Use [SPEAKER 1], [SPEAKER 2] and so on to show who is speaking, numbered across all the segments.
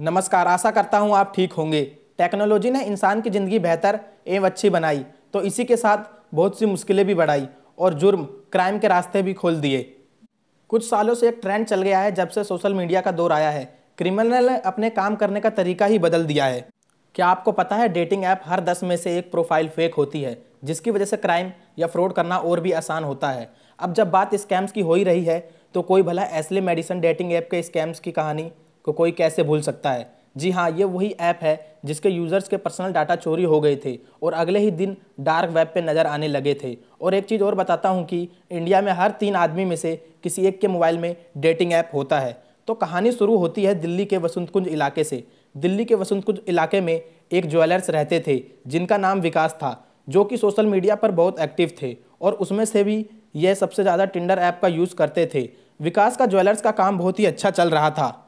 [SPEAKER 1] नमस्कार आशा करता हूँ आप ठीक होंगे टेक्नोलॉजी ने इंसान की ज़िंदगी बेहतर एवं अच्छी बनाई तो इसी के साथ बहुत सी मुश्किलें भी बढ़ाई और जुर्म क्राइम के रास्ते भी खोल दिए कुछ सालों से एक ट्रेंड चल गया है जब से सोशल मीडिया का दौर आया है क्रिमिनल ने अपने काम करने का तरीका ही बदल दिया है क्या आपको पता है डेटिंग ऐप हर दस में से एक प्रोफाइल फेक होती है जिसकी वजह से क्राइम या फ्रॉड करना और भी आसान होता है अब जब बात स्कैम्स की हो ही रही है तो कोई भला एसले मेडिसन डेटिंग ऐप के स्कैम्स की कहानी को कोई कैसे भूल सकता है जी हाँ ये वही ऐप है जिसके यूज़र्स के पर्सनल डाटा चोरी हो गए थे और अगले ही दिन डार्क वेब पे नज़र आने लगे थे और एक चीज़ और बताता हूँ कि इंडिया में हर तीन आदमी में से किसी एक के मोबाइल में डेटिंग ऐप होता है तो कहानी शुरू होती है दिल्ली के वसंत कुंज इलाके से दिल्ली के वसंत कुंज इलाके में एक ज्वेलर्स रहते थे जिनका नाम विकास था जो कि सोशल मीडिया पर बहुत एक्टिव थे और उसमें से भी यह सबसे ज़्यादा टिंडर ऐप का यूज़ करते थे विकास का ज्वेलर्स का काम बहुत ही अच्छा चल रहा था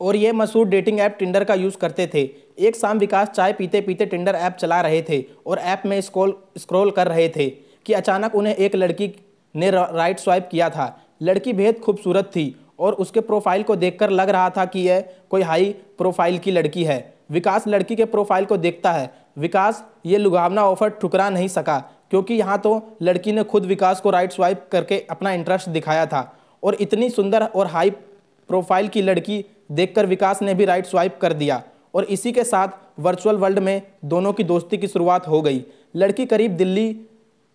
[SPEAKER 1] और ये मशहूर डेटिंग ऐप टिंडर का यूज़ करते थे एक शाम विकास चाय पीते पीते टिंडर ऐप चला रहे थे और ऐप में स्क्रॉल स्क्रॉल कर रहे थे कि अचानक उन्हें एक लड़की ने राइट स्वाइप किया था लड़की बेहद खूबसूरत थी और उसके प्रोफाइल को देखकर लग रहा था कि यह कोई हाई प्रोफाइल की लड़की है विकास लड़की के प्रोफाइल को देखता है विकास ये लुभावना ऑफर ठुकरा नहीं सका क्योंकि यहाँ तो लड़की ने खुद विकास को राइट स्वाइप करके अपना इंटरेस्ट दिखाया था और इतनी सुंदर और हाई प्रोफाइल की लड़की देखकर विकास ने भी राइट स्वाइप कर दिया और इसी के साथ वर्चुअल वर्ल्ड में दोनों की दोस्ती की शुरुआत हो गई लड़की करीब दिल्ली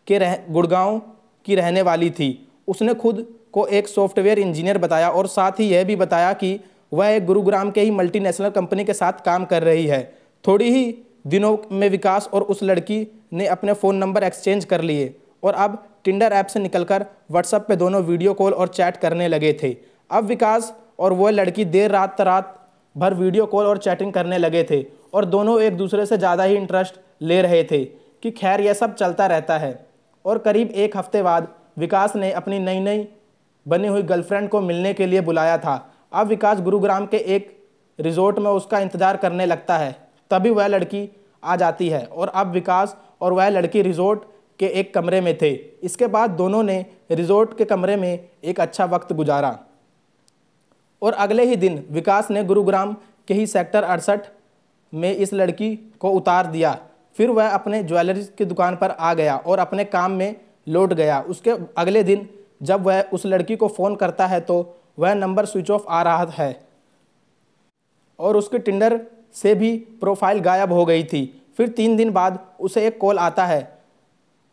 [SPEAKER 1] के रह गुड़गांव की रहने वाली थी उसने खुद को एक सॉफ्टवेयर इंजीनियर बताया और साथ ही यह भी बताया कि वह एक गुरुग्राम के ही मल्टीनेशनल कंपनी के साथ काम कर रही है थोड़ी ही दिनों में विकास और उस लड़की ने अपने फ़ोन नंबर एक्सचेंज कर लिए और अब टिंडर ऐप से निकलकर व्हाट्सएप पे दोनों वीडियो कॉल और चैट करने लगे थे अब विकास और वह लड़की देर रात रात भर वीडियो कॉल और चैटिंग करने लगे थे और दोनों एक दूसरे से ज़्यादा ही इंटरेस्ट ले रहे थे कि खैर यह सब चलता रहता है और करीब एक हफ्ते बाद विकास ने अपनी नई नई बनी हुई गर्लफ्रेंड को मिलने के लिए बुलाया था अब विकास गुरुग्राम के एक रिजोर्ट में उसका इंतज़ार करने लगता है तभी वह लड़की आ जाती है और अब विकास और वह लड़की रिजोर्ट के एक कमरे में थे इसके बाद दोनों ने रिजोर्ट के कमरे में एक अच्छा वक्त गुजारा और अगले ही दिन विकास ने गुरुग्राम के ही सेक्टर अड़सठ में इस लड़की को उतार दिया फिर वह अपने ज्वेलरी की दुकान पर आ गया और अपने काम में लौट गया उसके अगले दिन जब वह उस लड़की को फ़ोन करता है तो वह नंबर स्विच ऑफ आ रहा है और उसके टिंडर से भी प्रोफाइल गायब हो गई थी फिर तीन दिन बाद उसे एक कॉल आता है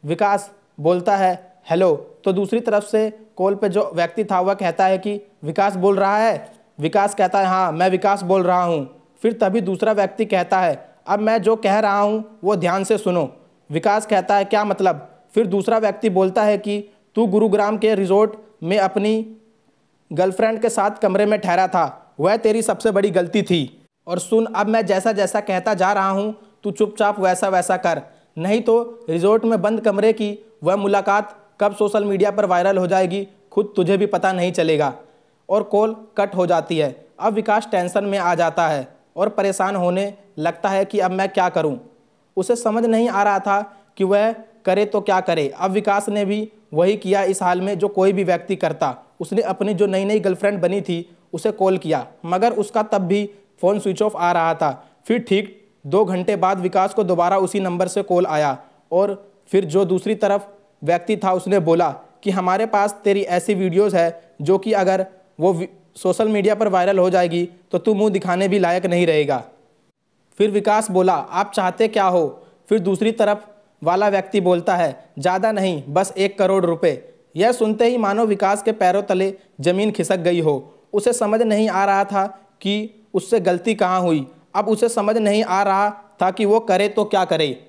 [SPEAKER 1] विकास बोलता है हेलो तो दूसरी तरफ से कॉल पे जो व्यक्ति था वह कहता है कि विकास बोल रहा है विकास कहता है हाँ मैं विकास बोल रहा हूँ फिर तभी दूसरा व्यक्ति कहता है अब मैं जो कह रहा हूँ वो ध्यान से सुनो विकास कहता है क्या मतलब फिर दूसरा व्यक्ति बोलता है कि तू गुरुग्राम के रिजोर्ट में अपनी गर्लफ्रेंड के साथ कमरे में ठहरा था वह तेरी सबसे बड़ी गलती थी और सुन अब मैं जैसा जैसा कहता जा रहा हूँ तू चुपचाप वैसा वैसा कर नहीं तो रिजोर्ट में बंद कमरे की वह मुलाकात कब सोशल मीडिया पर वायरल हो जाएगी खुद तुझे भी पता नहीं चलेगा और कॉल कट हो जाती है अब विकास टेंशन में आ जाता है और परेशान होने लगता है कि अब मैं क्या करूं? उसे समझ नहीं आ रहा था कि वह करे तो क्या करे अब विकास ने भी वही किया इस हाल में जो कोई भी व्यक्ति करता उसने अपनी जो नई नई गर्लफ्रेंड बनी थी उसे कॉल किया मगर उसका तब भी फ़ोन स्विच ऑफ आ रहा था फिर ठीक दो घंटे बाद विकास को दोबारा उसी नंबर से कॉल आया और फिर जो दूसरी तरफ व्यक्ति था उसने बोला कि हमारे पास तेरी ऐसी वीडियोस है जो कि अगर वो सोशल मीडिया पर वायरल हो जाएगी तो तू मुंह दिखाने भी लायक नहीं रहेगा फिर विकास बोला आप चाहते क्या हो फिर दूसरी तरफ वाला व्यक्ति बोलता है ज़्यादा नहीं बस एक करोड़ रुपये यह सुनते ही मानो विकास के पैरों तले जमीन खिसक गई हो उसे समझ नहीं आ रहा था कि उससे गलती कहाँ हुई अब उसे समझ नहीं आ रहा था कि वो करे तो क्या करे